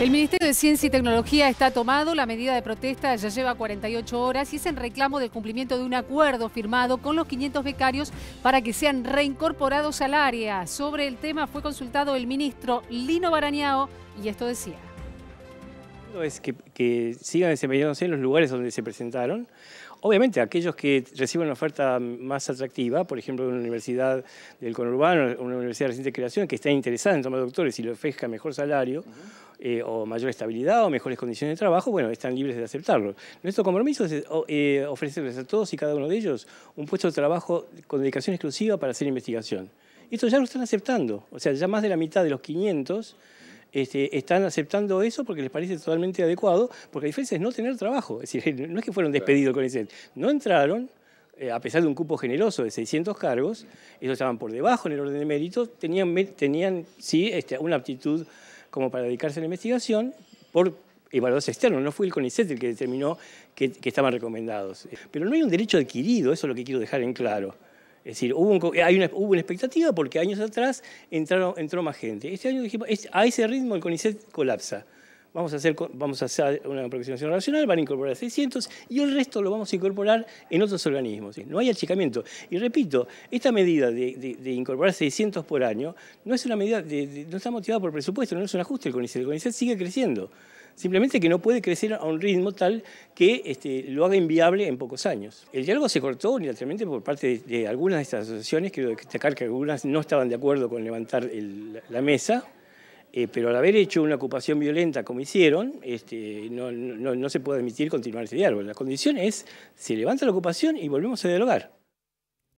El Ministerio de Ciencia y Tecnología está tomado, la medida de protesta ya lleva 48 horas y es en reclamo del cumplimiento de un acuerdo firmado con los 500 becarios para que sean reincorporados al área. Sobre el tema fue consultado el ministro Lino Barañao y esto decía. Es que, sigan desempeñándose en los lugares donde se presentaron. Obviamente, aquellos que reciben una oferta más atractiva, por ejemplo, de una universidad del conurbano, una universidad de reciente creación, que está interesada en tomar doctores y le ofrezca mejor salario, eh, o mayor estabilidad o mejores condiciones de trabajo, bueno, están libres de aceptarlo. Nuestro compromiso es eh, eh, ofrecerles a todos y cada uno de ellos un puesto de trabajo con dedicación exclusiva para hacer investigación. Esto ya lo están aceptando, o sea, ya más de la mitad de los 500 este, están aceptando eso porque les parece totalmente adecuado, porque la diferencia es no tener trabajo, es decir, no es que fueron despedidos con ese, no entraron, a pesar de un cupo generoso de 600 cargos, ellos estaban por debajo en el orden de mérito, tenían, tenían sí este, una aptitud como para dedicarse a la investigación por evaluadores externos. No fue el CONICET el que determinó que, estaban recomendados. Pero no hay un derecho adquirido, eso es lo que quiero dejar en claro. Es decir, hubo, eh, una, hubo una expectativa porque años atrás entraron, entró más gente. Este año dijimos, a ese ritmo el CONICET colapsa vamos a hacer, vamos a hacer una aproximación racional, van a incorporar 600 y el resto lo vamos a incorporar en otros organismos. No hay achicamiento. Y repito, esta medida de, incorporar 600 por año no es una medida, no está motivada por presupuesto, no es un ajuste El CONICET sigue creciendo. Simplemente que no puede crecer a un ritmo tal que este, lo haga inviable en pocos años. El diálogo se cortó unilateralmente por parte de, algunas de estas asociaciones. Quiero destacar que algunas no estaban de acuerdo con levantar la mesa. Eh, pero al haber hecho una ocupación violenta como hicieron, este, no, no se puede admitir continuar ese diálogo. La condición es, se levanta la ocupación y volvemos a dialogar.